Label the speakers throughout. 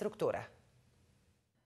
Speaker 1: estructura.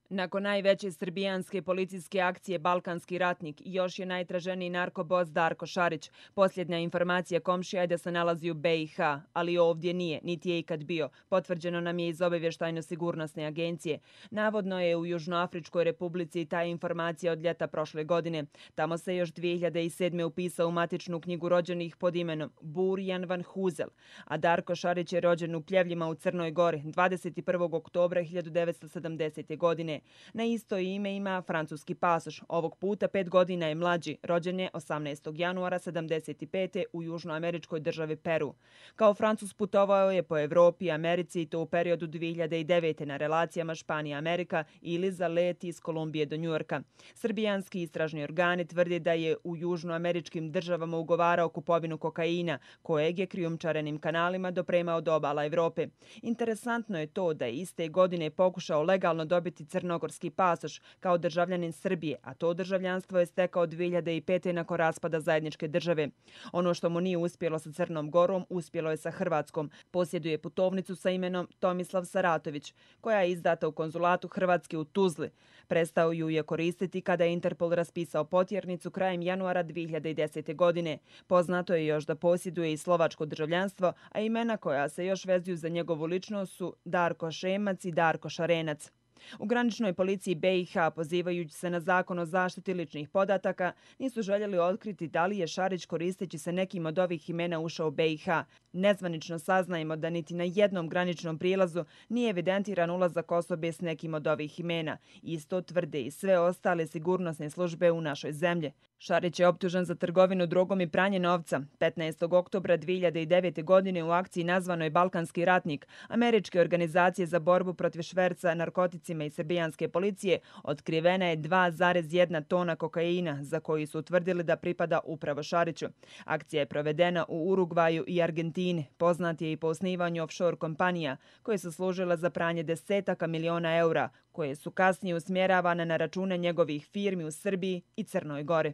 Speaker 1: Nakon najveće srbijanske policijske akcije Balkanski ratnik još je najtraženiji narkoboz Darko Šarić. Posljednja informacija komšija je da se nalazi u BiH, ali ovdje nije, niti je ikad bio. Potvrđeno nam je iz obavještajno sigurnosne agencije. Navodno je u Južnoafričkoj republici ta informacija od ljeta prošle godine. Tamo se još 2007. upisao u matičnu knjigu rođenih pod imenom Burjan van Huzel. A Darko Šarić je rođen u Pljevljima u Crnoj gori 21. oktobra 1970. godine godine. Na isto ime ima francuski pasoš. Ovog puta pet godina je mlađi, rođen je 18. januara 75. u južnoameričkoj državi Peru. Kao francus putovao je po Evropi i Americi i to u periodu 2009. na relacijama Španija-Amerika ili za let iz Kolumbije do Njujorka. Srbijanski istražni organi tvrde da je u južnoameričkim državama ugovarao kupovinu kokaina, kojeg je krijumčarenim kanalima dopremao do obala Evrope. Interesantno je to da je iste godine pokušao legalno dobiti crnog crnogorski pasoš kao državljanin Srbije, a to državljanstvo je stekao 2005. nakon raspada zajedničke države. Ono što mu nije uspjelo sa Crnom Gorom, uspjelo je sa Hrvatskom. Posjeduje putovnicu sa imenom Tomislav Saratović, koja je izdata u konzulatu Hrvatske u Tuzli. Prestao ju je koristiti kada je Interpol raspisao potjernicu krajem januara 2010. godine. Poznato je još da posjeduje i slovačko državljanstvo, a imena koja se još vezuju za njegovu ličnost su Darko Šemac i Darko Šarenac. U graničnoj policiji BiH, pozivajući se na zakon o zaštiti ličnih podataka, nisu željeli otkriti da li je Šarić koristeći se nekim od ovih imena ušao u BiH, Nezvanično saznajemo da niti na jednom graničnom prilazu nije evidentiran ulazak osobe s nekim od ovih imena. Isto tvrde i sve ostale sigurnosne službe u našoj zemlji. Šarić je optužen za trgovinu drogom i pranje novca. 15. oktobra 2009. godine u akciji nazvanoj Balkanski ratnik, američke organizacije za borbu protiv šverca, narkoticima i srbijanske policije, otkrivena je 2,1 tona kokaina za koji su utvrdili da pripada upravo Šariću. Akcija je provedena u Urugvaju i Argentini. Kine. Poznat je i po osnivanju offshore kompanija koje su služila za pranje desetaka miliona eura, koje su kasnije usmjeravane na račune njegovih firmi u Srbiji i Crnoj Gori.